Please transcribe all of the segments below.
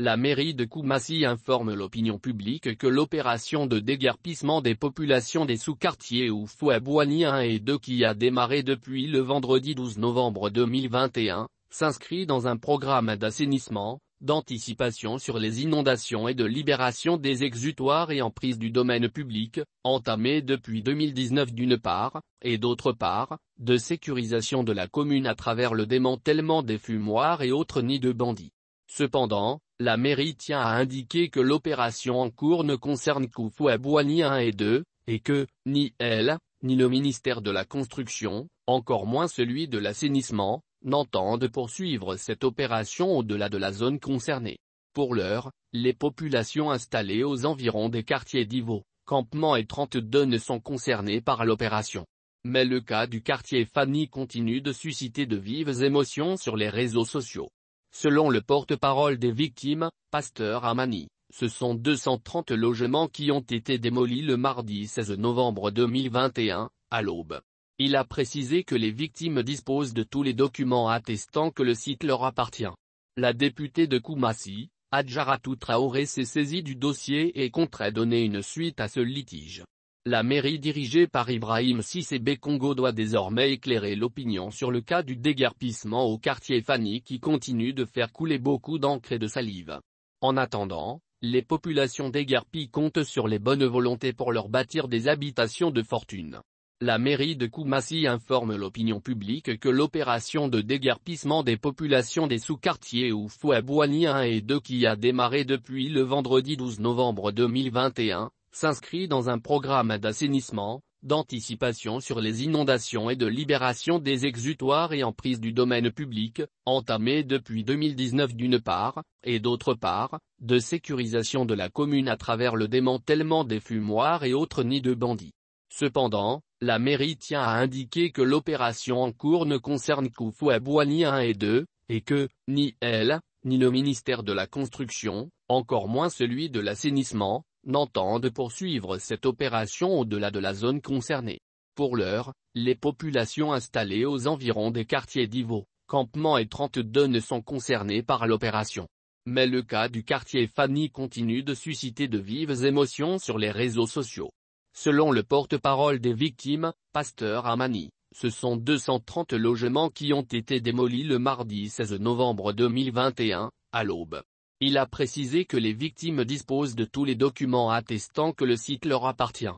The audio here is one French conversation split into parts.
La mairie de Koumassi informe l'opinion publique que l'opération de déguerpissement des populations des sous-quartiers ou Fouabouani 1 et 2 qui a démarré depuis le vendredi 12 novembre 2021, s'inscrit dans un programme d'assainissement, d'anticipation sur les inondations et de libération des exutoires et en prise du domaine public, entamé depuis 2019 d'une part, et d'autre part, de sécurisation de la commune à travers le démantèlement des fumoirs et autres nids de bandits. Cependant, la mairie tient à indiquer que l'opération en cours ne concerne ni 1 et 2, et que, ni elle, ni le ministère de la Construction, encore moins celui de l'assainissement, n'entendent poursuivre cette opération au-delà de la zone concernée. Pour l'heure, les populations installées aux environs des quartiers d'Ivo, Campement et 32 ne sont concernées par l'opération. Mais le cas du quartier Fanny continue de susciter de vives émotions sur les réseaux sociaux. Selon le porte-parole des victimes, Pasteur Amani, ce sont 230 logements qui ont été démolis le mardi 16 novembre 2021, à l'aube. Il a précisé que les victimes disposent de tous les documents attestant que le site leur appartient. La députée de Koumassi, Adjaratou Traoré s'est saisie du dossier et compterait donner une suite à ce litige. La mairie dirigée par Ibrahim Sissébé Congo doit désormais éclairer l'opinion sur le cas du déguerpissement au quartier Fanny qui continue de faire couler beaucoup d'encre et de salive. En attendant, les populations déguerpies comptent sur les bonnes volontés pour leur bâtir des habitations de fortune. La mairie de Koumassi informe l'opinion publique que l'opération de déguerpissement des populations des sous-quartiers ou Fouabouani 1 et 2 qui a démarré depuis le vendredi 12 novembre 2021, s'inscrit dans un programme d'assainissement, d'anticipation sur les inondations et de libération des exutoires et prise du domaine public, entamé depuis 2019 d'une part, et d'autre part, de sécurisation de la commune à travers le démantèlement des fumoirs et autres nids de bandits. Cependant, la mairie tient à indiquer que l'opération en cours ne concerne à ni 1 et 2, et que, ni elle, ni le ministère de la Construction, encore moins celui de l'assainissement, n'entendent poursuivre cette opération au-delà de la zone concernée. Pour l'heure, les populations installées aux environs des quartiers d'Ivo, Campement et 32 ne sont concernées par l'opération. Mais le cas du quartier Fanny continue de susciter de vives émotions sur les réseaux sociaux. Selon le porte-parole des victimes, Pasteur Amani, ce sont 230 logements qui ont été démolis le mardi 16 novembre 2021, à l'aube. Il a précisé que les victimes disposent de tous les documents attestant que le site leur appartient.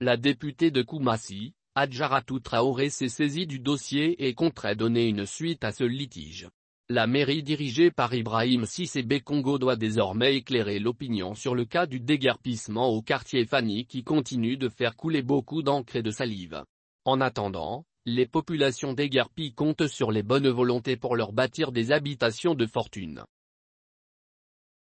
La députée de Koumassi, Adjaratou Traoré s'est saisie du dossier et compterait donner une suite à ce litige. La mairie dirigée par Ibrahim Sissébé Congo doit désormais éclairer l'opinion sur le cas du déguerpissement au quartier Fani qui continue de faire couler beaucoup d'encre et de salive. En attendant, les populations déguerpies comptent sur les bonnes volontés pour leur bâtir des habitations de fortune.